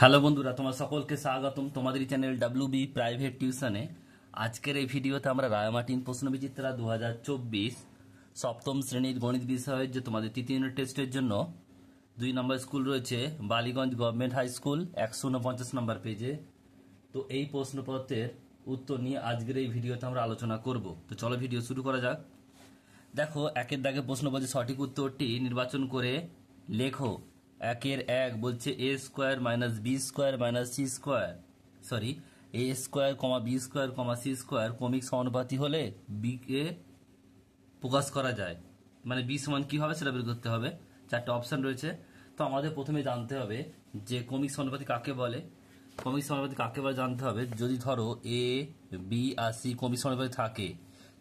hello বন্ধুরা তোমার সকলকে স্বাগতম তোমাদের চ্যানেল ডাব্লিউ বি প্রাইভেট টিউশনে আজকের এই ভিডিওতে আমরা রায়মাটিন প্রশ্নবিচিত্রা দু হাজার চব্বিশ সপ্তম শ্রেণীর গণিত বিষয়ের যে তোমাদের তৃতীয় ইউনিট টেস্টের জন্য দুই নম্বর স্কুল রয়েছে বালিগঞ্জ গভর্নমেন্ট হাই স্কুল একশো উনপঞ্চাশ নম্বর পেজে তো এই প্রশ্নপত্রের উত্তর নিয়ে আজকের এই ভিডিওতে আমরা আলোচনা করব তো চলো ভিডিও শুরু করা যাক দেখো একের দাগে প্রশ্নপত্রের সঠিক উত্তরটি নির্বাচন করে লেখো একের এক বলছে এ square minus B square minus C square sorry A square comma B square comma C square কমিক সমানুপাতি হলে বিকে প্রকাশ করা যায় মানে বি সমান কি হবে সেটা বের করতে হবে চারটে অপশান রয়েছে তো আমাদের প্রথমে জানতে হবে যে কমিক সমানুপাতি কাকে বলে কমিক সমানুপাতি কাকে বলে জানতে হবে যদি ধরো এ বি আর সি কমিক সমানুপাতি থাকে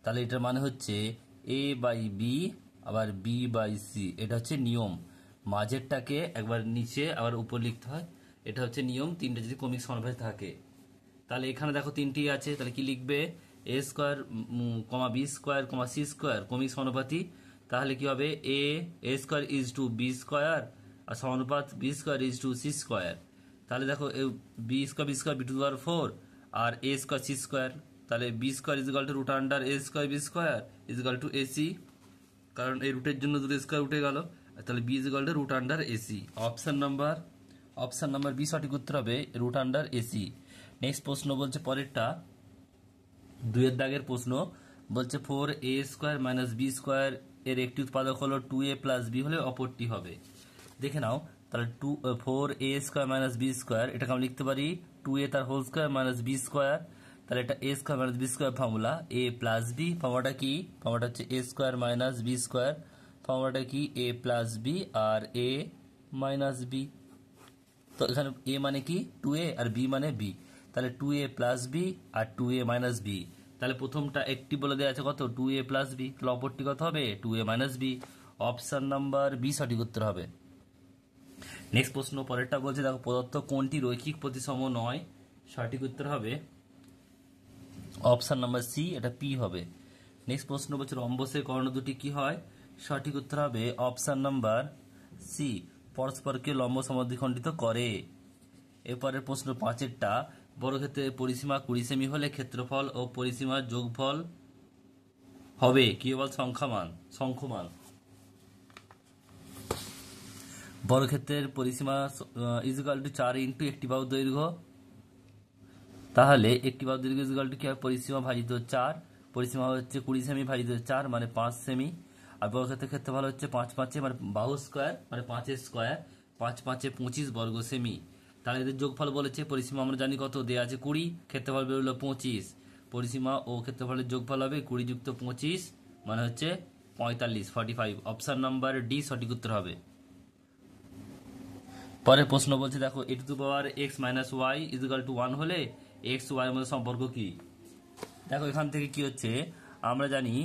তাহলে এটার মানে হচ্ছে এ বাই বি আবার বি বাই সি এটা হচ্ছে নিয়ম মাঝেরটাকে একবার নিচে আবার উপর লিখতে হয় এটা হচ্ছে নিয়ম তিনটে যদি ক্রমিক সমাবেশ থাকে তাহলে এখানে দেখো তিনটি আছে তাহলে কি লিখবে A square comma B square comma C square ক্রমিক সমানুপাতি তাহলে কি হবে A A square is to B square আর সমানুপাত B square is to C square তাহলে দেখো B square B square B to power four আর এ স্কোয়ার সি স্কোয়ার তাহলে B square is to root under A square B square is to AC কারণ এই রুটের জন্য দুটো স্কোয়ার উঠে গেল তাহলে B is equal to root under AC option number option number B সঠিক উত্তর হবে রুট আন্ডার এসি নেক্সট প্রশ্ন বলছে পরেরটা দুয়ের দাগের প্রশ্ন বলছে ফোর এ স্কোয়ার মাইনাস বি স্কোয়ার এর একটি উৎপাদক হলো টু এ প্লাস বি হলে অপরটি হবে দেখে নাও তাহলে টু ফোর এ স্কোয়ার মাইনাস বি স্কোয়ার এটাকে আমরা লিখতে পারি টু এ তার whole square minus B square তাহলে এটা A square minus B square formula A plus B ফর্মুলাটা কি ফর্মুলাটা হচ্ছে A square minus B square ফর্মুলাটা কি এ প্লাস বি আর এ মাইনাস বি তো এখানে এ মানে কি টু এ আর বি মানে বি তাহলে টু এ প্লাস বি আর টু এ মাইনাস বি তাহলে প্রথমটা একটি বলে দেওয়া আছে কত টু এ প্লাস বি তাহলে অপরটি কত হবে two A minus B option number B সঠিক উত্তর হবে নেক্সট প্রশ্ন পরেরটা বলছে দেখো প্রদত্ত কোনটি রৈখিক প্রতিসম নয় সঠিক উত্তর হবে অপশান নাম্বার সি এটা পি হবে নেক্সট প্রশ্ন বলছে রম্বসের কর্ণ দুটি কি হয় সঠিক উত্তর হবে অপশান নাম্বার সি পরস্পরকে লম্ব সমদ্বিখণ্ডিত করে এরপরের প্রশ্ন পাঁচেরটা বর্গক্ষেত্রের পরিসীমা কুড়ি সেমি হলে ক্ষেত্রফল ও পরিসীমার যোগফল হবে কি বল সংখ্যামান সংখ্যমান বড়ক্ষেত্রের পরিসীমা ইজগাল টু চার ইন্টু একটি বাহু দৈর্ঘ্য তাহলে একটি বাহু দৈর্ঘ্য ইজগাল টু কি হবে পরিসীমা ভাজিত চার পরিসীমা হচ্ছে কুড়ি সেমি ভাজিত চার মানে পাঁচ সেমি আর বর্গক্ষেত্রের ভালো হচ্ছে পাঁচ পাঁচে মানে বাহু স্কোয়ার মানে পাঁচের স্কোয়ার পাঁচ পাঁচে পঁচিশ বর্গ সেমি তাহলে এদের যোগফল বলেছে পরিসীমা আমরা জানি কত দেওয়া আছে কুড়ি ক্ষেত্রফল বেরোলো পঁচিশ পরিসীমা ও ক্ষেত্রফলের যোগফল হবে কুড়ি যুক্ত পঁচিশ মানে হচ্ছে পঁয়তাল্লিশ forty five option number D সঠিক উত্তর হবে পরে প্রশ্ন বলছে দেখো A to power X minus Y is equal to one হলে এক্স এর মধ্যে সম্পর্ক কি দেখো এখান থেকে কি হচ্ছে আমরা জানি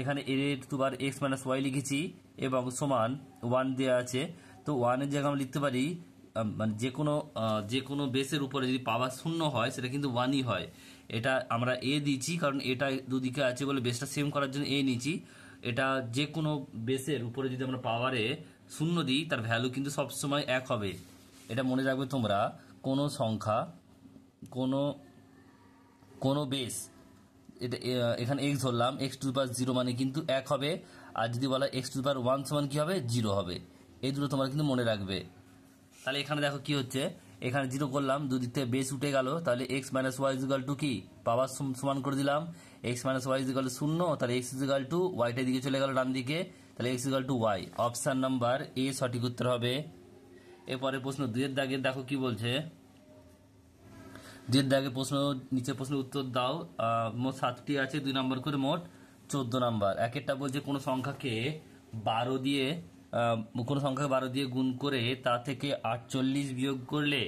এখানে এর তুবার এক্স মাইনাস ওয়াই লিখেছি এবং সমান ওয়ান দেওয়া আছে তো ওয়ানের জায়গায় আমরা লিখতে পারি মানে যে কোনো যে কোনো বেসের উপরে যদি পাওয়ার শূন্য হয় সেটা কিন্তু ওয়ানই হয় এটা আমরা এ দিয়েছি কারণ এটা দুদিকে আছে বলে বেসটা সেম করার জন্য এ নিয়েছি এটা যে কোনো বেসের উপরে যদি আমরা পাওয়ারে শূন্য দিই তার ভ্যালু কিন্তু সবসময় এক হবে এটা মনে রাখবে তোমরা কোনো সংখ্যা কোনো কোনো বেশ এটা এখানে এক্স ধরলাম এক্স টু পার জিরো মানে কিন্তু এক হবে আর যদি বলা এক্স টু পার ওয়ান সমান কী হবে জিরো হবে এই দুটো তোমার কিন্তু মনে রাখবে তাহলে এখানে দেখো কি হচ্ছে এখানে জিরো করলাম দিক থেকে বেস উঠে গেল তাহলে X minus Y is equal to কি পাওয়ার সমান করে দিলাম এক্স মাইনাস ওয়াই টু শূন্য তাহলে এক্স ইজিক্যাল টু ওয়াইটার দিকে চলে গেল ডান দিকে তাহলে X is equal to Y option number A সঠিক উত্তর হবে এরপরে প্রশ্ন দুয়ের দাগে দেখো কি বলছে যে দাগে প্রশ্ন নিচে প্রশ্নের উত্তর দাও মোট সাতটি আছে দুই নম্বর করে মোট চোদ্দ নম্বর এক একটা বলছে কোনো সংখ্যাকে বারো দিয়ে কোনো সংখ্যাকে বারো দিয়ে গুণ করে তা থেকে আটচল্লিশ বিয়োগ করলে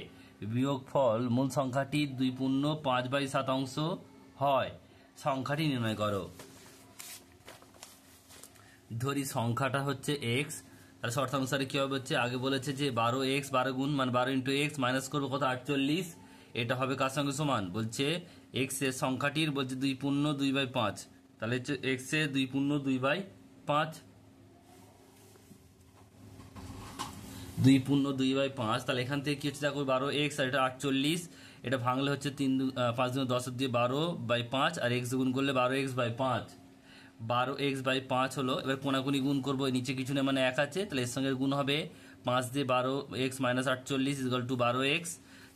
বিয়োগ ফল মূল সংখ্যাটি দুই পূর্ণ পাঁচ বাই শতাংশ হয় সংখ্যাটি নির্ণয় করো ধরি সংখ্যাটা হচ্ছে এক্স আর শর্ত অনুসারে কী হবে হচ্ছে আগে বলেছে যে বারো এক্স বারো গুণ মানে বারো ইন্টু এক্স মাইনাস করবো কত আটচল্লিশ এটা হবে কার সঙ্গে সমান বলছে এক্স এর সংখ্যাটির বলছে দুই পূর্ণ দুই বাই পাঁচ তাহলে হচ্ছে এক্স এ দুই পূর্ণ দুই বাই পাঁচ দুই পূর্ণ দুই বাই পাঁচ তাহলে এখান থেকে কি হচ্ছে দেখো বারো এক্স আর এটা আটচল্লিশ এটা ভাঙলে হচ্ছে তিন পাঁচ দিন দশ দিয়ে বারো বাই পাঁচ আর এক্স গুণ করলে বারো এক্স বাই পাঁচ বারো এক্স বাই পাঁচ হলো এবার কোনাকুনি গুণ করবো নিচে কিছু নেই মানে এক আছে তাহলে এর সঙ্গে গুণ হবে পাঁচ দিয়ে বারো এক্স মাইনাস আটচল্লিশ ইজগাল টু বারো এক্স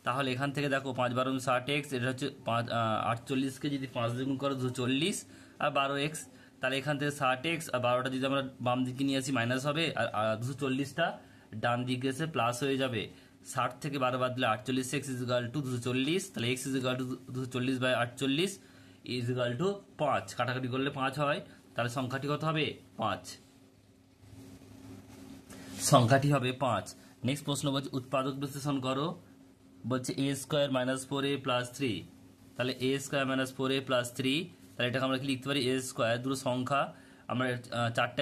তাহলে এখান থেকে দেখো পাঁচ বারো ষাট এক্স এটা হচ্ছে পাঁচ আটচল্লিশকে যদি পাঁচ দুগুণ করো দুশো চল্লিশ আর বারো এক্স তাহলে এখান থেকে ষাট এক্স আর বারোটা যদি আমরা বাম দিকে নিয়ে আসি মাইনাস হবে আর দুশো চল্লিশটা ডান দিকে এসে প্লাস হয়ে যাবে ষাট থেকে বারো বাদ দিলে আটচল্লিশ এক্স ইজ ইকাল টু দুশো চল্লিশ তাহলে এক্স ইজ ইকাল টু দুশো চল্লিশ বাই আটচল্লিশ ইজ ইকাল টু পাঁচ কাটাকাটি করলে পাঁচ হয় তাহলে সংখ্যাটি কত হবে পাঁচ সংখ্যাটি হবে পাঁচ নেক্সট প্রশ্ন বলছে উৎপাদক বিশ্লেষণ করো বলছে এ square minus four A plus three তাহলে এ square minus four A plus three তাহলে এটাকে আমরা কি লিখতে পারি এ স্কোয়ার দুটো সংখ্যা আমরা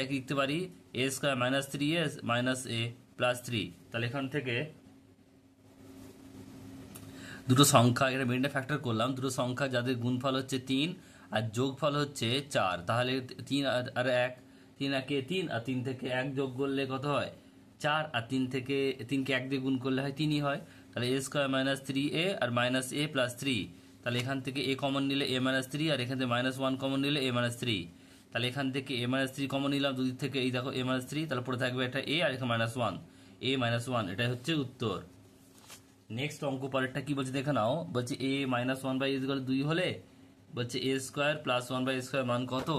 কি লিখতে পারি A square minus three A minus A plus three তাহলে এখান থেকে দুটো সংখ্যা এটা মেনটা ফ্যাক্টর করলাম দুটো সংখ্যা যাদের গুণফল হচ্ছে তিন আর যোগফল হচ্ছে চার তাহলে তিন আর এক তিন একে তিন আর তিন থেকে এক যোগ করলে কত হয় চার আর তিন থেকে তিনকে এক দিয়ে গুণ করলে হয় তিনই হয় তাহলে এ স্কোয়ার মাইনাস থ্রি এ আর মাইনাস এ প্লাস থ্রি তাহলে এখান থেকে এ কমন নিলে এ মাইনাস থ্রি আর এখান থেকে মাইনাস ওয়ান কমন নিলে এ মাইনাস থ্রি তাহলে এখান থেকে এ মাইনাস থ্রি কমন নিলাম দুদিক থেকে এই দেখো এ মাইনাস থ্রি তাহলে পরে থাকবে একটা এ আর এখানে minus one A minus one এটাই হচ্ছে উত্তর নেক্সট অঙ্ক পরেরটা কি বলছে দেখে নাও বলছে এ মাইনাস ওয়ান বাই দুই হলে বলছে এ square plus one by square মান কত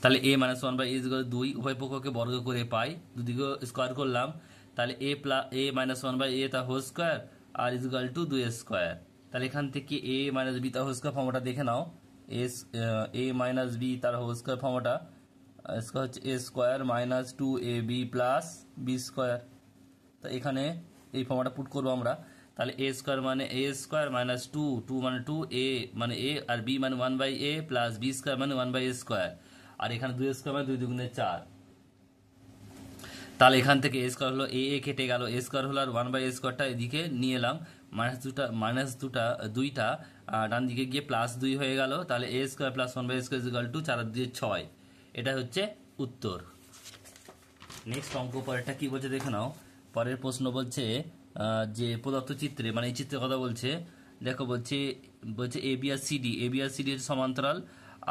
তাহলে এ মাইনাস ওয়ান বাই দুই উভয় পক্ষকে বর্গ করে পাই দুদিকে স্কোয়ার করলাম তাহলে a + a - 1 / a ^ 2 r = 2a ^ 2 তাহলে এখান থেকে কি a - b তার হস্কা ফর্মুলা দেখে নাও a - b তার হস্কা ফর্মুলাটা স্কয়ার হচ্ছে a ^ 2 - 2ab + b ^ 2 তো এখানে এই ফর্মুলাটা পুট করব আমরা তাহলে a ^ 2 মানে a ^ 2 - 2 2 মানে 2a মানে a আর b মানে 1 / a + b ^ 2 মানে 1 / a ^ 2 আর এখানে 2a ^ 2 মানে 2 * 2 = 4 তাহলে এখান থেকে এ স্কোয়ার হলো এ এ কেটে গেল এ স্কোয়ার হলো আর ওয়ান বাই এ স্কোয়ারটা এদিকে নিয়ে এলাম মাইনাস দুটা মাইনাস দুটা দুইটা ডান দিকে গিয়ে প্লাস দুই হয়ে গেল তাহলে এ square plus one by A square is equal to চার দিয়ে ছয় এটা হচ্ছে উত্তর নেক্সট অঙ্ক পরেরটা কি বলছে দেখে নাও পরের প্রশ্ন বলছে যে প্রদত্ত চিত্রে মানে এই চিত্রের কথা বলছে দেখো বলছে বলছে এ বি আর সিডি এ বি আর সিডি হচ্ছে সমান্তরাল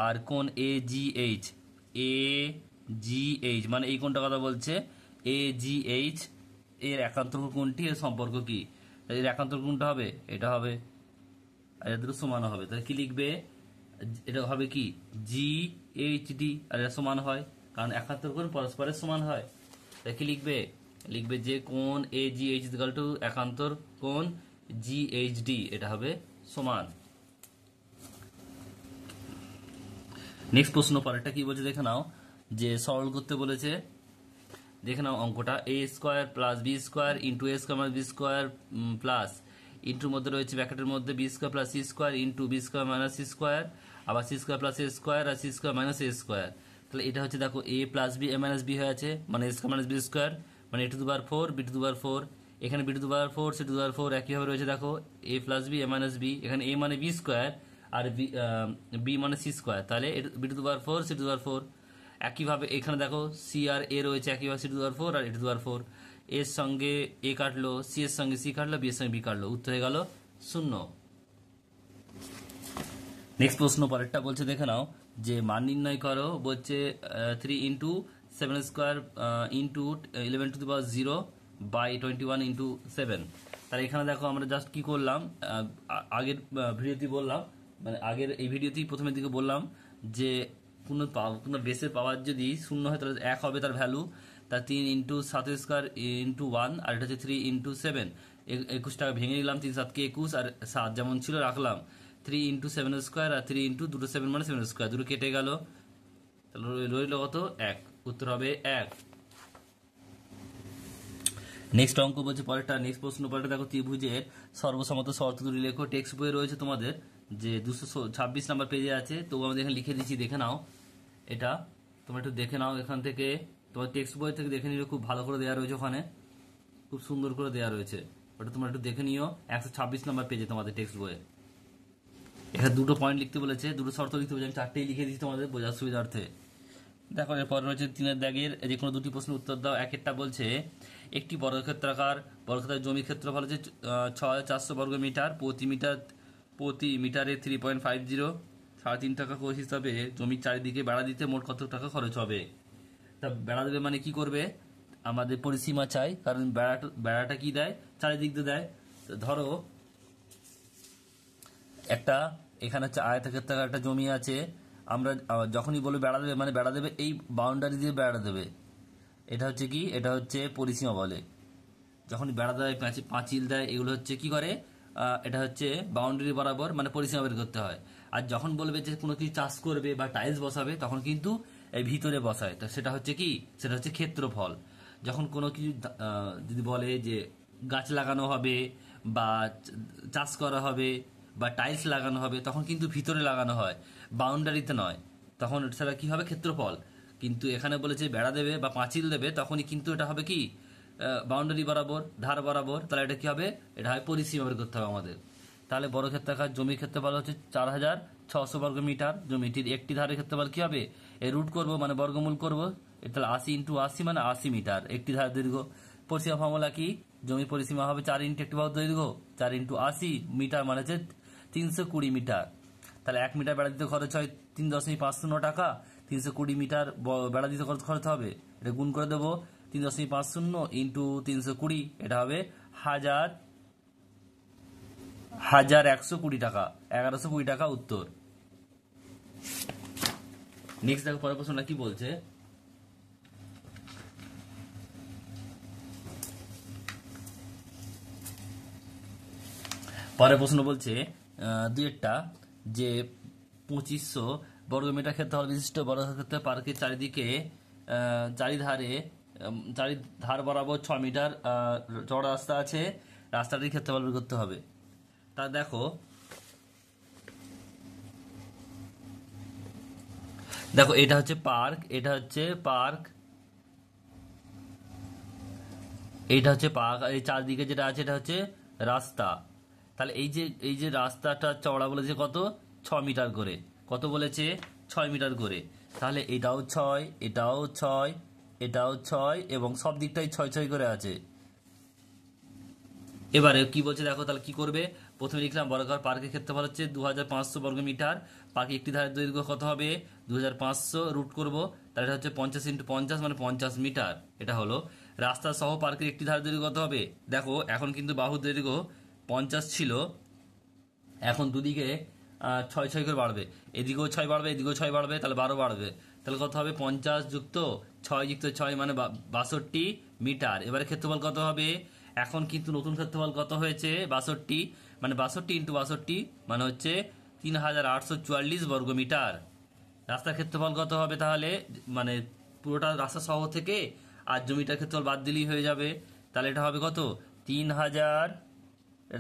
আর কোন a g H A g H মানে এই কোনটা কথা বলছে এ জি এইচ এর একান্তর্ক কোনটি এর সম্পর্ক কি এর একান্তর কোনটা হবে এটা হবে আর এদের সমান হবে তাহলে কি লিখবে এটা হবে কি জি এইচ ডি আর এটা সমান হয় কারণ একান্তর কোণ পরস্পরের সমান হয় তাই কি লিখবে লিখবে যে কোন a g h equal to একান্তর কোন জি এইচ ডি এটা হবে সমান নেক্সট প্রশ্ন পরেরটা কি বলছে দেখে নাও যে সরল করতে বলেছে দেখে নাও অঙ্কটা a square plus b square into a square B square plus ইন্টুর মধ্যে রয়েছে ব্যাকেটের মধ্যে b square plus c square into b square minus C square আবার c square plus a square আর c square minus a square তাহলে এটা হচ্ছে দেখো a plus b a minus b হয়ে আছে মানে a square minus B square মানে এ টু দুবার ফোর বি টু দুবার ফোর এখানে বি টু দুবার ফোর সি টু দুবার ফোর একইভাবে রয়েছে দেখো a plus b a minus b এখানে এ মানে বি স্কোয়ার আর বি বি মানে সি স্কোয়ার তাহলে বি টু দুবার ফোর সি টু দুবার ফোর একইভাবে এখানে দেখো সি আর এ রয়েছে একইভাবে সি টু দুয়ার ফোর আর এ টু দুয়ার ফোর এর সঙ্গে এ কাটলো সি এর সঙ্গে সি কাটলো বি এর সঙ্গে বি কাটলো উত্তর হয়ে গেল শূন্য নেক্সট প্রশ্ন পরেরটা বলছে দেখে নাও যে মান নির্ণয় করো বলছে three into seven square into eleven to the power zero by twenty one into seven তাহলে এখানে দেখো আমরা জাস্ট কি করলাম আগের ভিডিওতেই বললাম মানে আগের এই ভিডিওতেই প্রথমের দিকে বললাম যে কোনো কোনো বেসের পাওয়ার যদি শূন্য হয় তাহলে এক হবে তার ভ্যালু তা তিন ইন্টু সাত স্কোয়ার ইন্টু ওয়ান আর এটা হচ্ছে থ্রি ইন্টু সেভেন একুশ টাকা ভেঙে নিলাম তিন সাতকে একুশ আর সাত যেমন ছিল রাখলাম থ্রি ইন্টু সেভেন স্কোয়ার আর থ্রি ইন্টু দুটো সেভেন মানে সেভেন স্কোয়ার দুটো কেটে গেল তাহলে রইল কত এক উত্তর হবে এক নেক্সট অঙ্ক বলছে পরেরটা নেক্সট প্রশ্ন পরেরটা দেখো ত্রিভুজের সর্বসম্মত শর্ত দুটি লেখো টেক্সট বইয়ে রয়েছে তোমাদের যে দুশো ছাব্বিশ নাম্বার পেজে আছে তবু আমাদের এখানে লিখে দিচ্ছি দেখে নাও এটা তোমরা একটু দেখে নাও এখান থেকে তোমার টেক্সট বই থেকে দেখে নিলে খুব ভালো করে দেওয়া রয়েছে ওখানে খুব সুন্দর করে দেওয়া রয়েছে ওটা তোমরা একটু দেখে নিও একশো ছাব্বিশ নম্বর পেজে তোমাদের টেক্সট বইয়ে এখানে দুটো পয়েন্ট লিখতে বলেছে দুটো শর্ত লিখতে বলেছে আমি চারটেই লিখে দিচ্ছি তোমাদের বোঝার সুবিধার্থে দেখো এরপর রয়েছে তিনের দাগের যে কোনো দুটি প্রশ্নের উত্তর দাও এক একটা বলছে একটি বর্গক্ষেত্রাকার বর্গক্ষেত্রের জমি ফল হচ্ছে ছ হাজার চারশো বর্গ মিটার প্রতি মিটার প্রতি মিটারে থ্রি পয়েন্ট ফাইভ জিরো সাড়ে তিন টাকা কোষ হিসাবে জমির চারিদিকে বেড়া দিতে মোট কত টাকা খরচ হবে তা বেড়া দেবে মানে কি করবে আমাদের পরিসীমা চাই কারণ বেড়াটা বেড়াটা কি দেয় চারিদিক দিয়ে দেয় ধরো একটা এখানে হচ্ছে আয়তাকের টাকা একটা জমি আছে আমরা যখনই বলবো বেড়া দেবে মানে বেড়া দেবে এই বাউন্ডারি দিয়ে বেড়া দেবে এটা হচ্ছে কি এটা হচ্ছে পরিসীমা বলে যখন বেড়া দেয় পাঁচিল দেয় এগুলো হচ্ছে কি করে এটা হচ্ছে বাউন্ডারি বরাবর মানে পরিসীমা বের করতে হয় আর যখন বলবে যে কোনো কিছু চাষ করবে বা টাইলস বসাবে তখন কিন্তু এই ভিতরে বসায় তো সেটা হচ্ছে কি সেটা হচ্ছে ক্ষেত্রফল যখন কোনো কিছু যদি বলে যে গাছ লাগানো হবে বা চাষ করা হবে বা টাইলস লাগানো হবে তখন কিন্তু ভিতরে লাগানো হয় বাউন্ডারিতে নয় তখন সেটা কি হবে ক্ষেত্রফল কিন্তু এখানে বলেছে বেড়া দেবে বা পাঁচিল দেবে তখনই কিন্তু এটা হবে কি বাউন্ডারি বরাবর ধার বরাবর তাহলে এটা কি হবে এটা হয় পরিসীমা করতে হবে আমাদের তাহলে বড় ক্ষেত্রাকার জমির ক্ষেত্রফল হচ্ছে চার হাজার ছশো বর্গ মিটার জমিটির একটি ধারের ক্ষেত্রফল কী হবে এ রুট করব মানে বর্গমূল করব তাহলে আশি ইন্টু আশি মানে আশি মিটার একটি ধার দৈর্ঘ্য পরিসীমা ফর্মুলা কি জমি পরিসীমা হবে চার ইন্টু একটি দৈর্ঘ্য চার ইন্টু আশি মিটার মানে হচ্ছে তিনশো কুড়ি মিটার তাহলে এক মিটার বেড়া দিতে খরচ হয় তিন দশমিক পাঁচ শূন্য টাকা তিনশো কুড়ি মিটার বেড়া দিতে খরচ খরচ হবে এটা গুণ করে দেবো তিন দশমিক পাঁচ শূন্য ইন্টু তিনশো কুড়ি এটা হবে হাজার হাজার একশো কুড়ি টাকা এগারোশো কুড়ি টাকা উত্তর নেক্সট দেখো পরের প্রশ্নটা কি বলছে পরের প্রশ্ন বলছে একটা যে পঁচিশশো বর্গমিটার ক্ষেত্রফল বিশিষ্ট ক্ষেত্রে পার্কের চারিদিকে চারিধারে চারিধার বরাবর ছ মিটার চড় রাস্তা আছে রাস্তাটির ক্ষেত্রফল বের করতে হবে তা দেখো দেখো এটা হচ্ছে পার্ক এটা হচ্ছে পার্ক এটা হচ্ছে পার্ক আর এই চারদিকে যেটা আছে এটা হচ্ছে রাস্তা তাহলে এই যে এই যে রাস্তাটা চওড়া বলেছে কত ছ মিটার করে কত বলেছে ছয় মিটার করে তাহলে এটাও ছয় এটাও ছয় এটাও ছয় এবং সব দিকটাই ছয় ছয় করে আছে এবারে কি বলছে দেখো তাহলে কি করবে প্রথমে লিখলাম বর্গাকার পার্কের ক্ষেত্রফল হচ্ছে দু বর্গ মিটার পার্কে একটি ধারের দৈর্ঘ্য কত হবে দু রুট করব তাহলে এটা হচ্ছে পঞ্চাশ ইন্টু পঞ্চাশ মানে পঞ্চাশ মিটার এটা হলো রাস্তা সহ পার্কের একটি ধারের দৈর্ঘ্য কত হবে দেখো এখন কিন্তু বাহুর দৈর্ঘ্য পঞ্চাশ ছিল এখন দুদিকে ছয় ছয় করে বাড়বে এদিকেও ছয় বাড়বে এদিকেও ছয় বাড়বে তাহলে বারো বাড়বে তাহলে কত হবে পঞ্চাশ যুক্ত ছয় যুক্ত ছয় মানে বাষট্টি মিটার এবারে ক্ষেত্রফল কত হবে এখন কিন্তু নতুন ক্ষেত্রফল কত হয়েছে বাষট্টি মানে বাষট্টি ইন্টু বাষট্টি মানে হচ্ছে তিন হাজার আটশো চুয়াল্লিশ বর্গমিটার রাস্তার ক্ষেত্রফল কত হবে তাহলে মানে পুরোটা রাস্তা সহ থেকে আর জমিটার ক্ষেত্রফল বাদ দিলেই হয়ে যাবে তাহলে এটা হবে কত তিন হাজার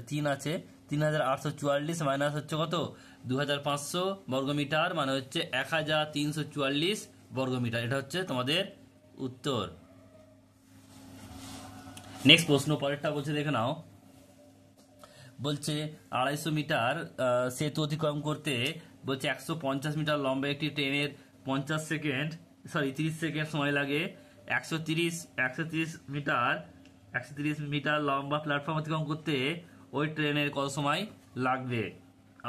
তিন আছে তিন হাজার আটশো চুয়াল্লিশ মাইনাস হচ্ছে কত দু হাজার পাঁচশো বর্গমিটার মানে হচ্ছে এক হাজার তিনশো চুয়াল্লিশ বর্গমিটার এটা হচ্ছে তোমাদের উত্তর নেক্সট প্রশ্ন পরেরটা বলছে দেখে নাও বলছে আড়াইশো মিটার সেতু অতিক্রম করতে বলছে একশো পঞ্চাশ মিটার লম্বা একটি ট্রেনের পঞ্চাশ সেকেন্ড সরি তিরিশ সেকেন্ড সময় লাগে একশো তিরিশ একশো তিরিশ মিটার একশো তিরিশ মিটার লম্বা প্ল্যাটফর্ম অতিক্রম করতে ওই ট্রেনের কত সময় লাগবে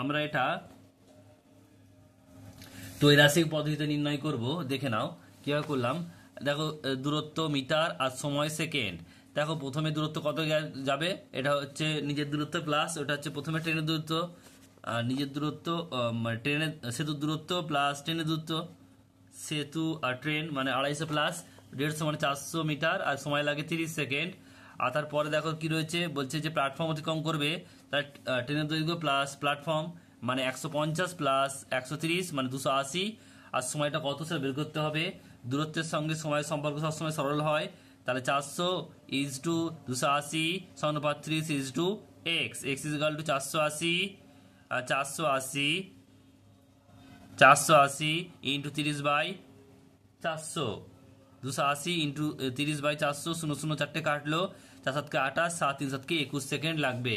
আমরা এটা ত্রৈরাসিক পদ্ধতিতে নির্ণয় করব দেখে নাও কীভাবে করলাম দেখো দূরত্ব মিটার আর সময় সেকেন্ড দেখো প্রথমে দূরত্ব কত যাবে এটা হচ্ছে নিজের দূরত্ব প্লাস ওটা হচ্ছে প্রথমে ট্রেনের দূরত্ব আর নিজের দূরত্ব মানে ট্রেনের সেতুর দূরত্ব প্লাস ট্রেনের দূরত্ব সেতু আর ট্রেন মানে আড়াইশো প্লাস দেড়শো মানে চারশো মিটার আর সময় লাগে তিরিশ সেকেন্ড আর তারপরে দেখো কি রয়েছে বলছে যে প্ল্যাটফর্ম অতিক্রম করবে তার ট্রেনের দৈর্ঘ্য প্লাস প্ল্যাটফর্ম মানে একশো পঞ্চাশ প্লাস একশো তিরিশ মানে দুশো আশি আর সময়টা কত সেটা বের করতে হবে দূরত্বের সঙ্গে সময়ের সম্পর্ক সবসময় সরল হয় তাহলে চারশো ইজ টু দুশো আশি সমানুপাত ত্রিশ is to x x is গাল টু চারশো আশি আর চারশো আশি চারশো আশি ইন্টু তিরিশ বাই চারশো দুশো আশি ইন্টু তিরিশ বাই চারশো শূন্য শূন্য চারটে কাটলো চার সাতকে আঠাশ সাত তিন সাতকে একুশ সেকেন্ড লাগবে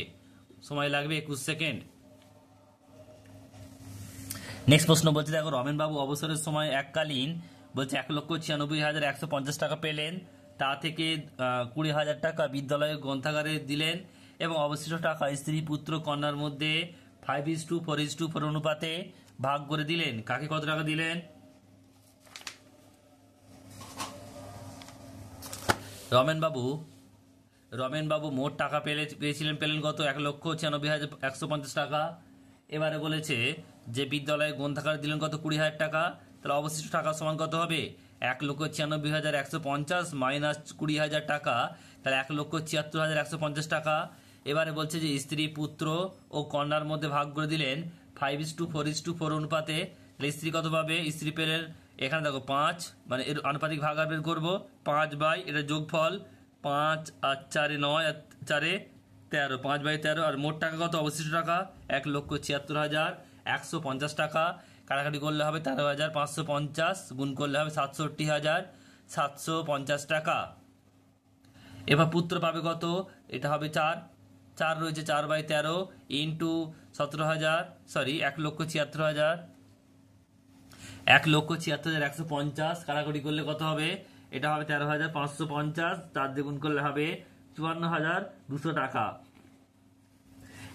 সময় লাগবে একুশ সেকেন্ড নেক্সট প্রশ্ন বলছে দেখো রমেনবাবু অবসরের সময় এককালীন বলছে এক লক্ষ ছিয়ানব্বই হাজার একশো পঞ্চাশ টাকা পেলেন তা থেকে কুড়ি হাজার টাকা বিদ্যালয়ের গ্রন্থাগারে দিলেন এবং অবশিষ্ট টাকা স্ত্রী পুত্র কন্যার মধ্যে five is to four is to four অনুপাতে ভাগ করে দিলেন কাকে কত টাকা দিলেন রমেনবাবু বাবু মোট টাকা পেলে পেয়েছিলেন পেলেন গত এক লক্ষ ছিয়ানব্বই হাজার একশো পঞ্চাশ টাকা এবারে বলেছে যে বিদ্যালয়ে গ্রন্থাগার দিলেন কত কুড়ি হাজার টাকা তাহলে অবশিষ্ট টাকা সমান কত হবে এক লক্ষ ছিয়ানব্বই হাজার একশো পঞ্চাশ মাইনাস কুড়ি হাজার টাকা তাহলে এক লক্ষ ছিয়াত্তর হাজার একশো পঞ্চাশ টাকা এবারে বলছে যে স্ত্রী পুত্র ও কন্যার মধ্যে ভাগ করে দিলেন five is to four is to four অনুপাতে স্ত্রী কত পাবে স্ত্রী পেলের এখানে দেখো পাঁচ মানে এর আনুপাতিক ভাগ আর বের করবো পাঁচ বাই এটা যোগফল পাঁচ আর চারে নয় আর চারে তেরো পাঁচ বাই তেরো আর মোট টাকা কত অবশিষ্ট টাকা এক লক্ষ ছিয়াত্তর হাজার একশো পঞ্চাশ টাকা কাটাকাটি করলে হবে তেরো হাজার পাঁচশো পঞ্চাশ গুণ করলে হবে সাতষট্টি হাজার সাতশো পঞ্চাশ টাকা এবার পুত্র পাবে কত এটা হবে চার চার রয়েছে চার বাই তেরো ইন্টু সতেরো হাজার সরি এক লক্ষ ছিয়াত্তর হাজার এক লক্ষ ছিয়াত্তর হাজার একশো পঞ্চাশ কাটাকাটি করলে কত হবে এটা হবে তেরো হাজার পাঁচশো পঞ্চাশ চার দ্বিগুণ করলে হবে চুয়ান্ন হাজার দুশো টাকা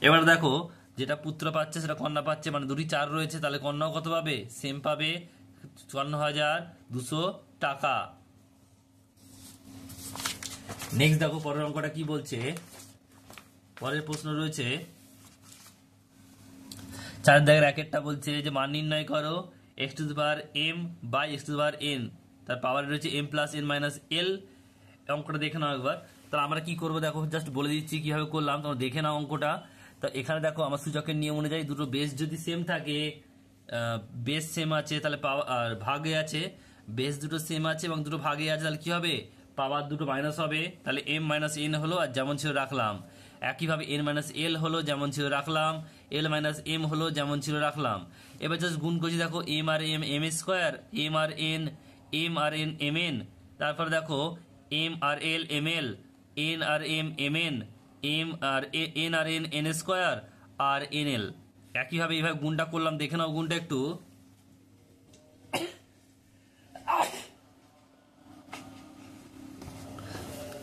এবার দেখো যেটা পুত্র পাচ্ছে সেটা কন্যা পাচ্ছে মানে দুটি চার রয়েছে তাহলে কন্যাও কত পাবে সেম পাবে চুয়ান্ন হাজার দুশো টাকা নেক্সট দেখো পরের অঙ্কটা কি বলছে পরের প্রশ্ন রয়েছে চার দেখ র্যাকেটটা বলছে যে মান নির্ণয় করো x to power m by x to power n তার পাওয়ার রয়েছে m plus n minus l অঙ্কটা দেখে নাও একবার তাহলে আমরা কি করবো দেখো জাস্ট বলে দিচ্ছি কীভাবে করলাম তোমরা দেখে নাও অঙ্কটা তা এখানে দেখো আমার সূচকের নিয়ম অনুযায়ী দুটো বেস যদি সেম থাকে বেস সেম আছে তাহলে পাওয়া ভাগে আছে বেস দুটো সেম আছে এবং দুটো ভাগে আছে তাহলে কী হবে পাওয়ার দুটো মাইনাস হবে তাহলে এম মাইনাস এন হলো আর যেমন ছিল রাখলাম একইভাবে এন মাইনাস এল হলো যেমন ছিল রাখলাম এল মাইনাস এম হলো যেমন ছিল রাখলাম এবার জাস্ট গুণ করছি দেখো এম আর এম এম স্কোয়ার এম আর এন এম আর এন এম এন তারপর দেখো এম আর এল এম এল এন আর এম এম এন এম আর এন আর এন এন স্কোয়ার আর এন এল একইভাবে এইভাবে গুণটা করলাম দেখে নাও গুণটা একটু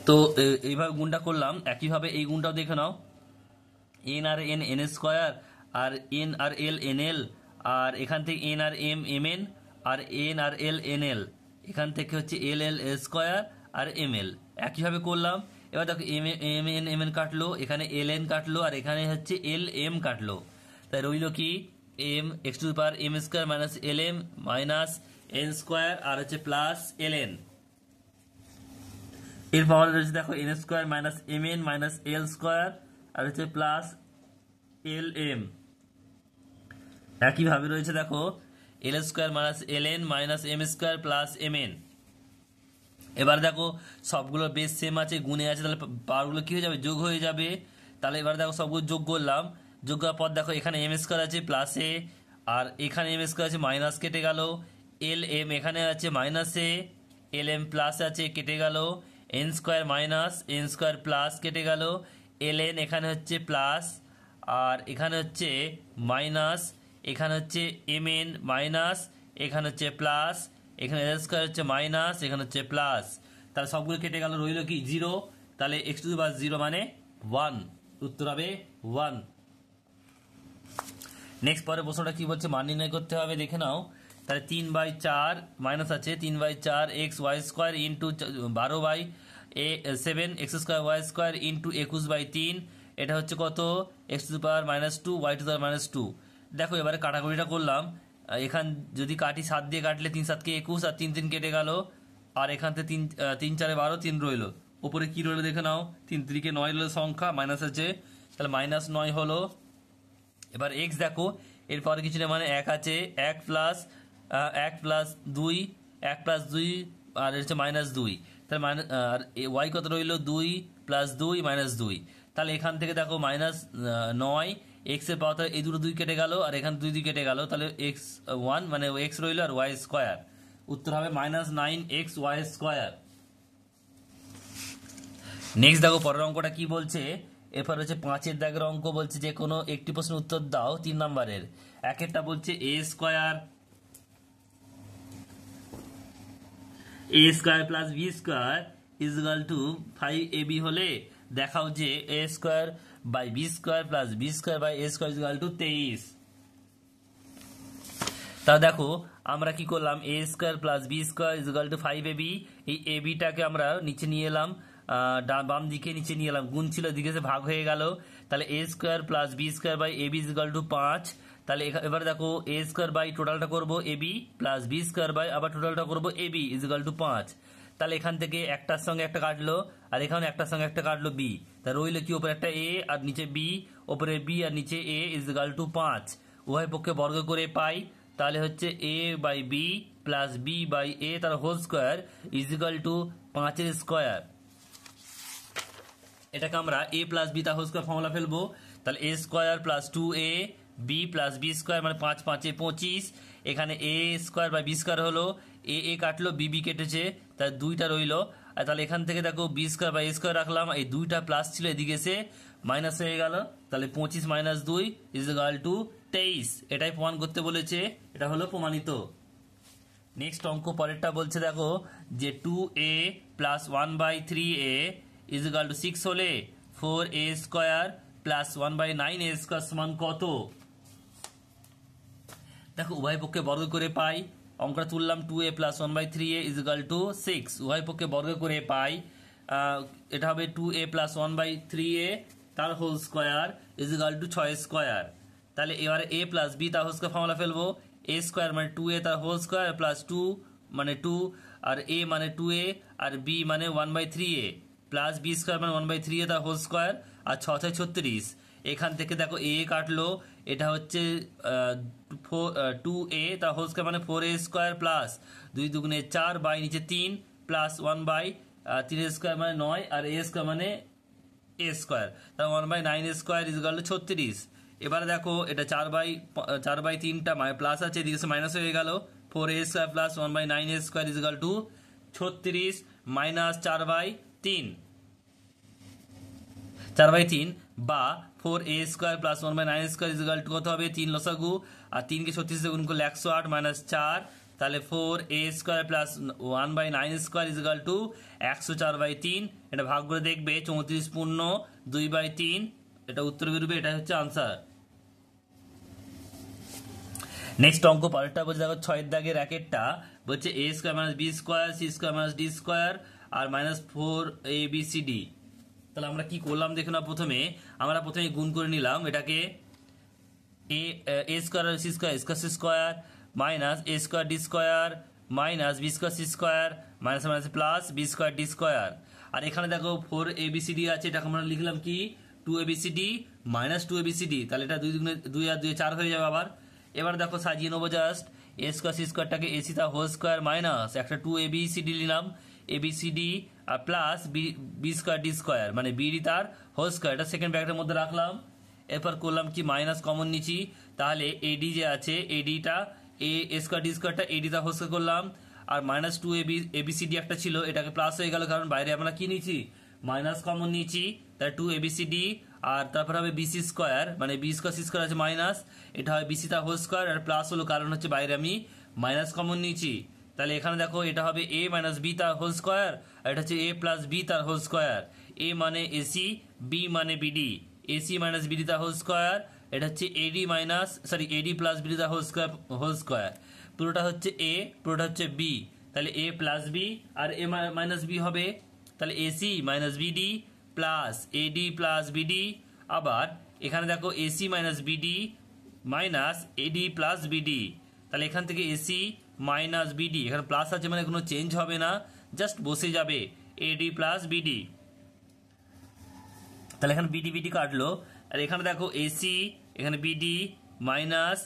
তো এইভাবে গুণটা করলাম একইভাবে এই গুণটাও দেখে নাও এন আর এন এন স্কোয়ার আর এন আর এল এন এল আর এখান থেকে এন আর এম এম এন আর এন আর এল এন এল এখান থেকে হচ্ছে এল এল স্কোয়ার আর এম এল একইভাবে করলাম এবার দেখো m m n m n কাটলো এখানে এল এন কাটলো আর এখানে হচ্ছে এল এম কাটলো তাই রইল কি m x to power m square minus l m minus n square আর হচ্ছে প্লাস এল এন এর পাওয়ার রয়েছে দেখো n square minus m n minus l square আর হচ্ছে প্লাস এল এম একইভাবে রয়েছে দেখো l square minus l n minus m square plus m n এবার দেখো সবগুলো বেশ সেম আছে গুণে আছে তাহলে পাওয়ারগুলো কী হয়ে যাবে যোগ হয়ে যাবে তাহলে এবার দেখো সবগুলো যোগ করলাম যোগ করার পর দেখো এখানে এম এস আছে প্লাসে আর এখানে এম এস আছে মাইনাস কেটে গেল এল এম এখানে আছে মাইনাসে এল এম প্লাস আছে কেটে গেল n square minus n square plus কেটে গেল এল এন এখানে হচ্ছে প্লাস আর এখানে হচ্ছে মাইনাস এখানে হচ্ছে এম এন মাইনাস এখানে হচ্ছে প্লাস এখানে এস স্কোয়ার হচ্ছে মাইনাস এখানে হচ্ছে প্লাস তাহলে সবগুলো কেটে গেল রইল কি জিরো তাহলে এক্স টু বা জিরো মানে ওয়ান উত্তর হবে ওয়ান নেক্সট পরে প্রশ্নটা কি বলছে মান নির্ণয় করতে হবে দেখে নাও তাহলে তিন বাই চার মাইনাস আছে তিন বাই চার এক্স ওয়াই স্কোয়ার ইন্টু বারো by a seven x square y square into একুশ বাই তিন এটা হচ্ছে কত x to power minus two y to power minus two দেখো এবারে কাটাকুটিটা করলাম এখান যদি কাটি সাত দিয়ে কাটলে তিন সাতকে একুশ আর তিন তিন কেটে গেল আর এখান থেকে তিন তিন চারে বারো তিন রইলো ওপরে কি রইলো দেখে নাও তিন ত্রিকে নয় রইলো সংখ্যা মাইনাস আছে তাহলে মাইনাস নয় হলো এবার এক্স দেখো এরপর কিছু না মানে এক আছে এক প্লাস এক প্লাস দুই এক প্লাস দুই আর হচ্ছে মাইনাস দুই তাহলে মাইনাস আর ওয়াই কত রইলো দুই প্লাস দুই মাইনাস দুই তাহলে এখান থেকে দেখো মাইনাস নয় এক্স এর পাওয়ার এই দুটো দুই কেটে গেল আর এখানে দুই দুই কেটে গেল তাহলে এক্স ওয়ান uh, মানে এক্স রইল আর ওয়াই স্কোয়ার উত্তর হবে minus nine x y square next দেখো পরের অঙ্কটা কি বলছে এরপর হচ্ছে পাঁচের দাগের অঙ্ক বলছে যে কোনো একটি প্রশ্নের উত্তর দাও তিন নম্বরের একেরটা বলছে এ square a square plus b square is to five a b হলে দেখাও যে a square by b square plus b square by a square equal to তেইশ তা দেখো আমরা কি করলাম a square plus b square equal to five a b এই এ বিটাকে আমরা নিচে নিয়ে এলাম বাম দিকে নিচে নিয়ে এলাম গুণ ছিল দিকে সে ভাগ হয়ে গেল তাহলে এ square plus b square by a a b equal to পাঁচ তাহলে এবার দেখো এ স্কোয়ার বাই টোটালটা করবো a b plus b square by আবার টোটালটা করবো এ এবি ইজগাল টু পাঁচ তাহলে এখান থেকে একটার সঙ্গে একটা কাটলো আর এখানে একটার সঙ্গে একটা কাটলো বি তা রইল কি ওপরে একটা এ আর নিচে বি ওপরে বি আর নিচে এ ইজ গাল টু পাঁচ উভয় পক্ষে বর্গ করে পাই তাহলে হচ্ছে এ by b plus b by a তার whole square is equal to পাঁচের স্কোয়ার এটাকে আমরা এ প্লাস বি তার হোল স্কোয়ার ফর্মুলা ফেলবো তাহলে এ square plus two a b plus b square মানে পাঁচ পাঁচে পঁচিশ এখানে a square by b square হলো এ এ কাটলো বিবি কেটেছে তার দুইটা রইলো আর তাহলে এখান থেকে দেখো বি স্কোয়ার বা এ স্কোয়ার রাখলাম এই দুইটা প্লাস ছিল এদিকে সে মাইনাস হয়ে গেল তাহলে পঁচিশ মাইনাস দুই ইজ গার্ল টু তেইশ এটাই প্রমাণ করতে বলেছে এটা হলো প্রমাণিত নেক্সট অঙ্ক পরেরটা বলছে দেখো যে two A plus one by three a equal to six হলে four A square plus one by nine a square সমান কত দেখো উভয় পক্ষে বর্গ করে পাই অঙ্কটা তুললাম two A plus one by three a equal to six উভয় পক্ষে বর্গ করে পাই এটা হবে two A plus one by three a তার হোল স্কোয়ার ইজগাল টু ছয় স্কোয়ার তাহলে এবারে এ প্লাস বি তার হোল স্কোয়ার ফর্মুলা ফেলবো এ স্কোয়ার মানে টু এ তার হোল স্কোয়ার প্লাস টু মানে টু আর এ মানে টু এ আর বি মানে one by three a plus b square মানে ওয়ান বাই থ্রি এ তার হোল স্কোয়ার আর ছ ছয় ছত্রিশ এখান থেকে দেখো এ কাটলো এটা হচ্ছে টু এ তা হোল স্কোয়ার মানে ফোর এ স্কোয়ার প্লাস দুই দুগুণে চার বাই নিচে তিন প্লাস ওয়ান বাই তিন এ স্কোয়ার মানে নয় আর এ স্কোয়ার মানে এ স্কোয়ার তাহলে one by nine a square equal ছত্রিশ এবারে দেখো এটা চার বাই চার বাই তিনটা মানে প্লাস আছে এদিকে মাইনাস হয়ে গেল four A square plus one by nine a square equal to ছত্রিশ মাইনাস চার বাই তিন চার বাই তিন বা four A square plus one by nine square equal to কত হবে তিন লসাগু আর তিনকে ছত্রিশ দিয়ে করলে একশো আট মাইনাস চার তাহলে four A square plus one by nine square equal to একশো চার বাই তিন এটা ভাগ করে দেখবে চৌত্রিশ পূর্ণ দুই বাই তিন এটা উত্তর বেরোবে এটা হচ্ছে আনসার নেক্সট অঙ্ক পরেরটা বলছে দেখো ছয়ের দাগের র্যাকেটটা বলছে এ square minus B square C square minus d square আর minus four a b c d তাহলে আমরা কি করলাম দেখুন না প্রথমে আমরা প্রথমে গুণ করে নিলাম এটাকে এ এ স্কোয়ার আর c square square C square minus a square d square minus B square C square minus minus plus b square d square আর এখানে দেখো ফোর এবিসিডি আছে এটাকে আমরা লিখলাম কি two a b c d minus two a b c d তাহলে এটা দুই দুগুণে দুই আর দুই চার হয়ে যাবে আবার এবার দেখো সাজিয়ে নেবো জাস্ট এ স্কোয়ার সি স্কোয়ারটাকে এ সি তা হোল স্কোয়ার মাইনাস একটা টু এবিসিডি নিলাম এবিসিডি আর plus b b square d square মানে বিডি তার হোল স্কোয়ার এটা সেকেন্ড ব্র্যাকেটের মধ্যে রাখলাম এরপর করলাম কি মাইনাস কমন নিচ্ছি তাহলে এডি যে আছে এডিটা এ স্কোয়ার ডি স্কোয়ারটা এডিটা হোস্ট করলাম আর মাইনাস টু এবি এবিসিডি একটা ছিল এটাকে প্লাস হয়ে গেল কারণ বাইরে আমরা কি নিয়েছি মাইনাস কমন নিয়েছি তার টু এবিসিডি আর তারপর হবে বিসি স্কোয়ার মানে বি স্কোয়ার সি স্কোয়ার আছে মাইনাস এটা হয় বিসিটা হোল স্কোয়ার আর প্লাস হলো কারণ হচ্ছে বাইরে আমি মাইনাস কমন নিয়েছি তাহলে এখানে দেখো এটা হবে এ মাইনাস বি তার হোল স্কোয়ার আর এটা হচ্ছে এ প্লাস বি তার হোল স্কোয়ার এ মানে এসি বি মানে বিডি এসি মাইনাস বি বিডিতা হোল স্কোয়ার এটা হচ্ছে a d minus sorry a d plus b বিডিতা হোল স্কোয়ার হোল স্কোয়ার পুরোটা হচ্ছে এ পুরোটা হচ্ছে বি তাহলে এ প্লাস বি আর এ মাইনাস বি হবে তাহলে a c minus b d plus a d plus b d আবার এখানে দেখো AC minus b d minus a d plus b d তাহলে এখান থেকে এসি মাইনাস বিডি এখানে প্লাস আছে মানে কোনো চেঞ্জ হবে না জাস্ট বসে যাবে এডি প্লাস বিডি তাহলে এখানে বিডি বিডি কাটলো আর এখানে দেখো এসি এখানে বিডি মাইনাস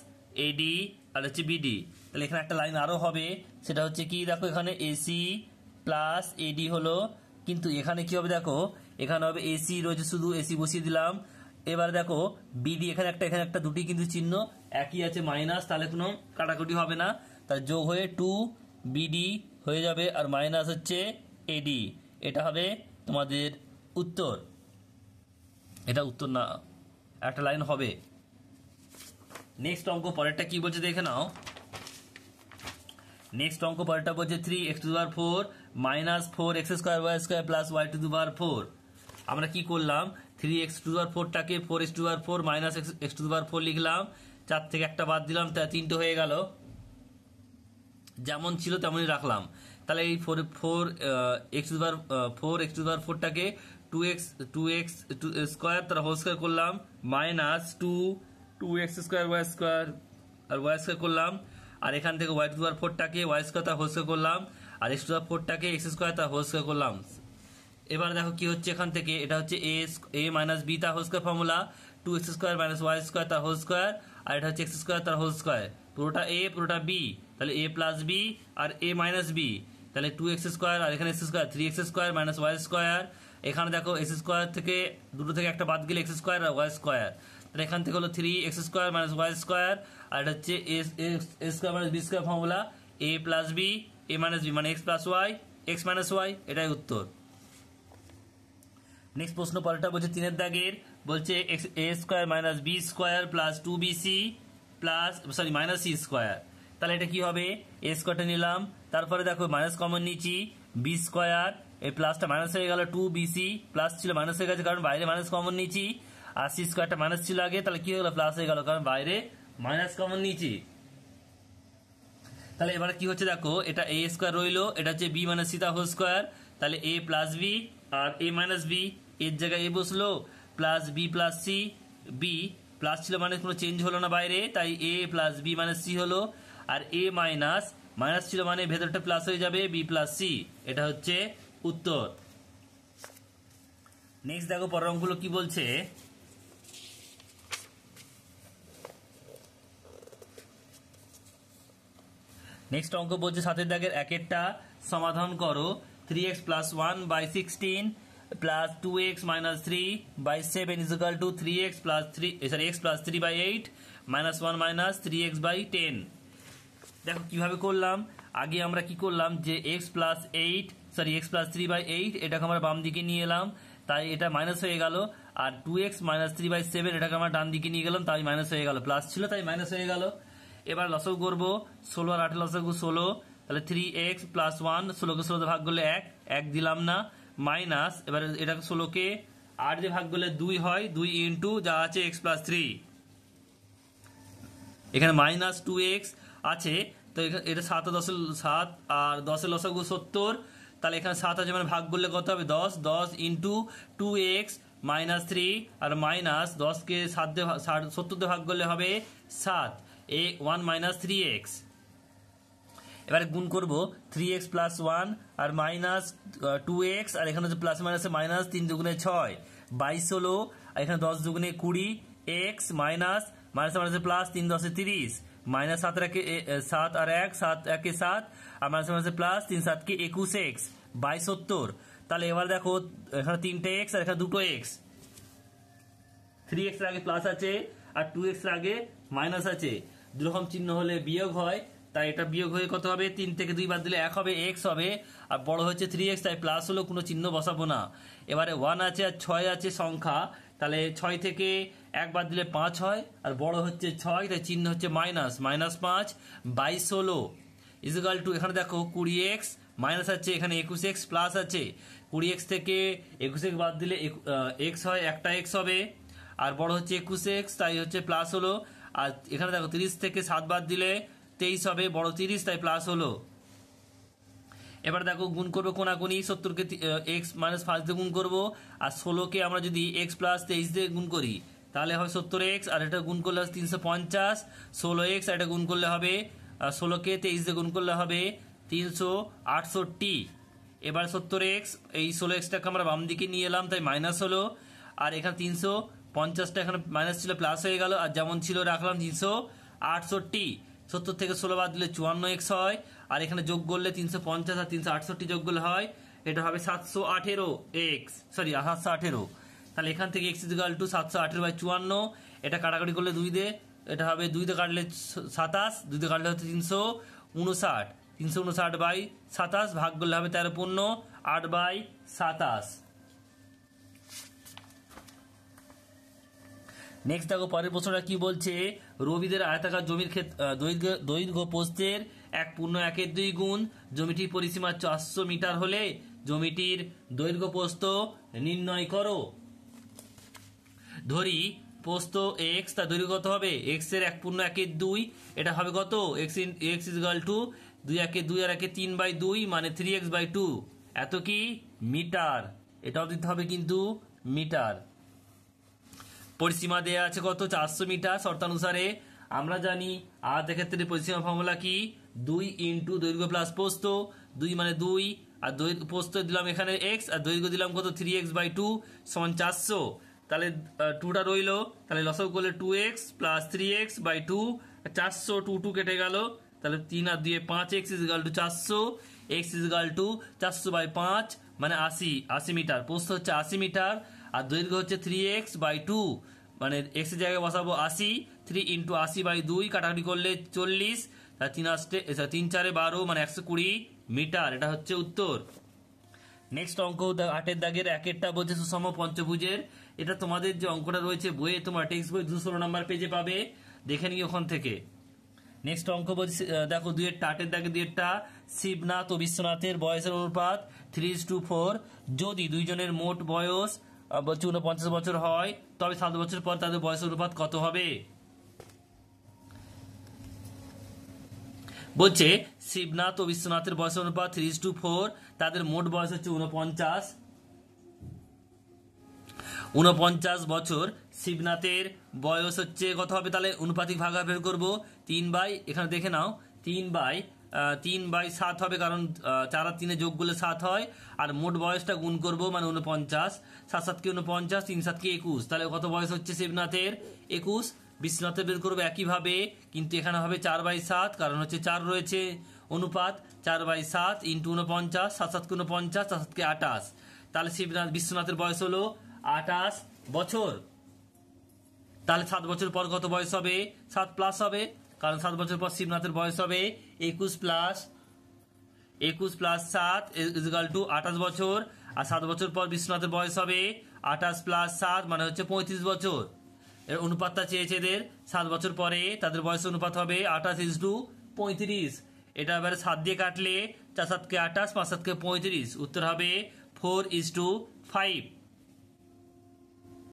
এডি আর হচ্ছে বিডি তাহলে এখানে একটা লাইন আরও হবে সেটা হচ্ছে কি দেখো এখানে এসি প্লাস এডি হলো কিন্তু এখানে কি হবে দেখো এখানে হবে এসি রয়েছে শুধু এসি বসিয়ে দিলাম এবার দেখো বিডি এখানে একটা এখানে একটা দুটি কিন্তু চিহ্ন একই আছে মাইনাস তাহলে কোনো কাটাকুটি হবে না তার যোগ হয়ে টু বিডি হয়ে যাবে আর মাইনাস হচ্ছে এডি এটা হবে তোমাদের উত্তর এটা উত্তর না একটা লাইন হবে নেক্সট অঙ্ক পরেরটা কি বলছে দেখে নাও নেক্সট অঙ্ক পরেরটা বলছে থ্রি এক্স টু দুবার four minus four x square y square plus y to দুবার ফোর আমরা কি করলাম থ্রি এক্স টু দুবার ফোরটাকে ফোর এক্স টু দুবার ফোর মাইনাস এক্স টু দুবার ফোর লিখলাম চার থেকে একটা বাদ দিলাম তা তিনটে হয়ে গেল যেমন ছিল তেমনই রাখলাম তাহলে এই ফোর ফোর এক্স টু দুবার ফোর এক্স টু দুবার ফোরটাকে two x two x two square তারা হোল স্কোয়ার করলাম minus two two x square y square আর ওয়াই স্কোয়ার করলাম আর এখান থেকে ওয়াই টু আর ফোরটাকে ওয়াই স্কোয়ার তার হোল স্কোয়ার করলাম আর এক্স টু আর ফোরটাকে এক্স স্কোয়ার তার হোল স্কোয়ার করলাম এবার দেখো কি হচ্ছে এখান থেকে এটা হচ্ছে এ এ মাইনাস বি তার whole square formula two x square minus y square তার হোল স্কোয়ার আর এটা হচ্ছে এক্স স্কোয়ার তার হোল স্কোয়ার পুরোটা এ পুরোটা বি তাহলে এ প্লাস বি আর এ মাইনাস বি তাহলে টু এক্স স্কোয়ার আর এখানে x square three x square minus y square এখানে দেখো এক্স স্কোয়ার থেকে দুটো থেকে একটা বাদ গেলে এক্স স্কোয়ার আর ওয়াই স্কোয়ার তাহলে এখান থেকে হলো three x square minus y square আর এটা হচ্ছে s square minus B square formula A plus b a minus b মানে x plus y x minus y এটাই উত্তর নেক্সট প্রশ্ন পরেরটা বলছে তিনের দাগের বলছে x a square minus B square plus two b c plus sorry minus C square তাহলে এটা কি হবে এ স্কোয়ারটা নিলাম তারপরে দেখো মাইনাস কমন নিচ্ছি বি স্কোয়ার এই প্লাসটা মাইনাস হয়ে গেল টু বিসি প্লাস ছিল মাইনাস হয়ে গেছে কারণ বাইরে মাইনাস কমন নিয়েছি আর সি স্কোয়ারটা মাইনাস ছিল আগে তাহলে কি হয়ে গেল প্লাস হয়ে গেল কারণ বাইরে মাইনাস কমন নিয়েছি তাহলে এবার কি হচ্ছে দেখো এটা এ স্কোয়ার রইলো এটা হচ্ছে b minus c whole square তাহলে এ প্লাস বি আর এ মাইনাস বি এর জায়গায় এ বসলো plus b plus c b plus ছিল মানে কোনো চেঞ্জ হলো না বাইরে তাই a plus b minus c হলো আর এ মাইনাস মাইনাস ছিল মানে ভেতরটা প্লাস হয়ে যাবে বি প্লাস সি এটা হচ্ছে উত্তর নেক্সট দেখো পর অঙ্কগুলো কি বলছে নেক্সট অঙ্ক বলছে সাতের দাগের একেরটা সমাধান করো three x plus one by sixteen plus two x minus three by seven is to three x plus three sorry x plus three by eight minus one minus three x by ten দেখো কীভাবে করলাম আগে আমরা কি করলাম যে x plus eight sorry x plus three by eight এটাকে আমরা বাম দিকে নিয়ে এলাম তাই এটা মাইনাস হয়ে গেল আর two x minus three by seven এটাকে আমরা ডান দিকে নিয়ে গেলাম তাই মাইনাস হয়ে গেল প্লাস ছিল তাই মাইনাস হয়ে গেল এবার লসক করবো ষোলো আর আঠেরো লসক ষোলো তাহলে থ্রি এক্স প্লাস ওয়ান ষোলোকে ষোলোতে ভাগ করলে এক এক দিলাম না মাইনাস এবার এটাকে ষোলোকে আট দিয়ে ভাগ করলে দুই হয় দুই ইন্টু যা আছে এক্স প্লাস থ্রি এখানে মাইনাস টু এক্স আছে তো এটা সাত দশ দশের সাত আর দশের লসাগু সত্তর তাহলে এখানে সাত আছে মানে ভাগ করলে কত হবে দশ দশ into two x minus three আর মাইনাস দশকে সাত দিয়ে সত্তর ভাগ করলে হবে সাত এ ওয়ান মাইনাস থ্রি এক্স এবারে গুণ করব থ্রি এক্স প্লাস ওয়ান আর মাইনাস টু এক্স আর এখানে হচ্ছে প্লাস মাইনাসে মাইনাস তিন দুগুণে ছয় বাইশ ষোলো আর এখানে দশ দুগুণে কুড়ি এক্স মাইনাস মাইনাস মাইনাসে প্লাস তিন দশে তিরিশ মাইনাস সাত একে সাত আর এক সাত একে সাত আর আছে প্লাস তিন সাতকে একুশ এক্স বাই সত্তর তাহলে এবার দেখো এখানে তিনটে এক্স আর এখানে দুটো এক্স থ্রি এক্স আগে প্লাস আছে আর টু এক্স আগে মাইনাস আছে দুরকম চিহ্ন হলে বিয়োগ হয় তাই এটা বিয়োগ হয়ে কত হবে তিন থেকে দুই বাদ দিলে এক হবে এক্স হবে আর বড় হচ্ছে থ্রি এক্স তাই প্লাস হলেও কোনো চিহ্ন বসাবো না এবারে ওয়ান আছে আর ছয় আছে সংখ্যা তাহলে ছয় থেকে এক বাদ দিলে পাঁচ হয় আর বড় হচ্ছে ছয় তাই চিহ্ন হচ্ছে মাইনাস মাইনাস পাঁচ বাইশ ষোলো ইজিকাল টু এখানে দেখো কুড়ি এক্স মাইনাস আছে এখানে একুশ এক্স প্লাস আছে কুড়ি এক্স থেকে একুশ এক্স বাদ দিলে এক্স হয় একটা এক্স হবে আর বড় হচ্ছে একুশ এক্স তাই হচ্ছে প্লাস হলো আর এখানে দেখো তিরিশ থেকে সাত বাদ দিলে তেইশ হবে বড় তিরিশ তাই প্লাস হলো এবার দেখো গুণ করবো কোনাকুনি সত্তরকে এক্স মাইনাস পাঁচ দিয়ে গুণ করবো আর ষোলোকে আমরা যদি এক্স প্লাস তেইশ দিয়ে গুণ করি তাহলে হয় সত্তর এক্স আর এটা গুণ করলে তিনশো পঞ্চাশ ষোলো এক্স আর এটা গুণ করলে হবে ষোলোকে তেইশ দিয়ে গুণ করলে হবে তিনশো আটষট্টি এবার সত্তর এক্স এই ষোলো এক্সটাকে আমরা বাম দিকে নিয়ে এলাম তাই মাইনাস হলো আর এখানে তিনশো পঞ্চাশটা এখানে মাইনাস ছিল প্লাস হয়ে গেল আর যেমন ছিল রাখলাম তিনশো আটষট্টি সত্তর থেকে ষোলো বাদ দিলে চুয়ান্ন এক্স হয় আর এখানে যোগ করলে তিনশো পঞ্চাশ আর তিনশো আটষট্টি যোগ করলে হয় এটা হবে সাতশো আঠেরো এক্স সরি সাতশো আঠেরো তাহলে এখান থেকে এক্স ইজিকাল টু সাতশো আঠেরো বাই চুয়ান্ন এটা কাটাকাটি করলে দুই দিয়ে এটা হবে দুইতে কাটলে সাতাশ দুইতে কাটলে হচ্ছে তিনশো উনষাট তিনশো উনষাট বাই সাতাশ ভাগ করলে হবে তেরো পূর্ণ আট বাই সাতাশ নেক্সট দেখো পরের প্রশ্নটা কি বলছে রবিদের আয়তাকার জমির ক্ষেত্রে দৈর্ঘ্য পোস্তের এক পূর্ণ একের দুই গুণ জমিটির পরিসীমা চারশো মিটার হলে জমিটির দৈর্ঘ্য পোস্ত নির্ণয় করো ধরি প্রস্ত এক্স তার দৈর্ঘ্য কত হবে এক্স এর এক পূর্ণ একের দুই এটা হবে কত x in equal to দুই একে দুই আর একে তিন বাই দুই মানে থ্রি এক্স বাই টু এত কি মিটার এটাও দিতে হবে কিন্তু মিটার পরিসীমা দেওয়া আছে কত চারশো মিটার শর্তানুসারে আমরা জানি আর এক্ষেত্রে পরিসীমা ফর্মুলা কি দুই ইন্টু দৈর্ঘ্য প্লাস পোস্ত দুই মানে দুই আর দৈর্ঘ্য পোস্ত দিলাম এখানে এক্স আর দৈর্ঘ্য দিলাম কত থ্রি এক্স বাই টু সমান চারশো তাহলে টুটা রইল তাহলে লসক করলে two x plus three x by two চারশো টু টু কেটে গেল তাহলে তিন আর দুয়ে পাঁচ এক্স ইজ গাল টু চারশো এক্স ইজ গাল টু চারশো বাই পাঁচ মানে আশি আশি মিটার পোস্ত হচ্ছে আশি মিটার আর দৈর্ঘ্য হচ্ছে থ্রি এক্স বাই টু মানে এক্সের জায়গায় বসাবো আশি থ্রি ইন্টু আশি বাই দুই কাটাকাটি করলে চল্লিশ তিন আসতে তিন চারে বারো মানে একশো কুড়ি মিটার এটা হচ্ছে উত্তর নেক্সট অঙ্ক আটের দাগের একেরটা বলছে সুষম পঞ্চভুজের এটা তোমাদের যে অঙ্কটা রয়েছে বইয়ে তোমার টেক্সট বই দুশো নম্বর পেজে পাবে দেখে নিই ওখান থেকে নেক্সট অঙ্ক বলছি দেখো দুয়ের টাটের দাগে টা শিবনাথ ও বিশ্বনাথের বয়সের অনুপাত থ্রি টু ফোর যদি দুইজনের মোট বয়স বলছি উনপঞ্চাশ বছর হয় তবে সাত বছর পর তাদের বয়সের অনুপাত কত হবে বলছে শিবনাথ ও বিশ্বনাথের বয়স অনুপাত থ্রি টু ফোর তাদের মোট বয়স হচ্ছে উনপঞ্চাশ উনপঞ্চাশ বছর শিবনাথের বয়স হচ্ছে কত হবে তাহলে অনুপাতিক ভাগা বের করবো তিন বাই এখানে দেখে নাও তিন বাই তিন বাই সাত হবে কারণ চার আর তিনে যোগ করলে সাত হয় আর মোট বয়সটা গুণ করব মানে উনপঞ্চাশ সাত সাতকে উনপঞ্চাশ তিন সাতকে একুশ তাহলে কত বয়স হচ্ছে শিবনাথের একুশ বিশ্বনাথের বের করবো একইভাবে কিন্তু এখানে হবে চার বাই সাত কারণ হচ্ছে চার রয়েছে অনুপাত চার বাই সাত ইন্টু উনপঞ্চাশ সাত সাতকে উনপঞ্চাশ সাত সাতকে আটাশ তাহলে শিবনাথ বিশ্বনাথের বয়স হলো আঠাশ বছর তাহলে সাত বছর পর কত বয়স হবে সাত প্লাস হবে কারণ সাত বছর পর শিবনাথের বয়স হবে একুশ প্লাস একুশ প্লাস সাত ইজগাল টু আঠাশ বছর আর সাত বছর পর বিশ্বনাথের বয়স হবে আঠাশ প্লাস সাত মানে হচ্ছে পঁয়ত্রিশ বছর এর অনুপাতটা চেয়েছে এদের সাত বছর পরে তাদের বয়স অনুপাত হবে আঠাশ ইজ টু পঁয়ত্রিশ এটা এবার সাত দিয়ে কাটলে চার সাতকে আঠাশ পাঁচ সাতকে পঁয়ত্রিশ উত্তর হবে ফোর ইজ টু ফাইভ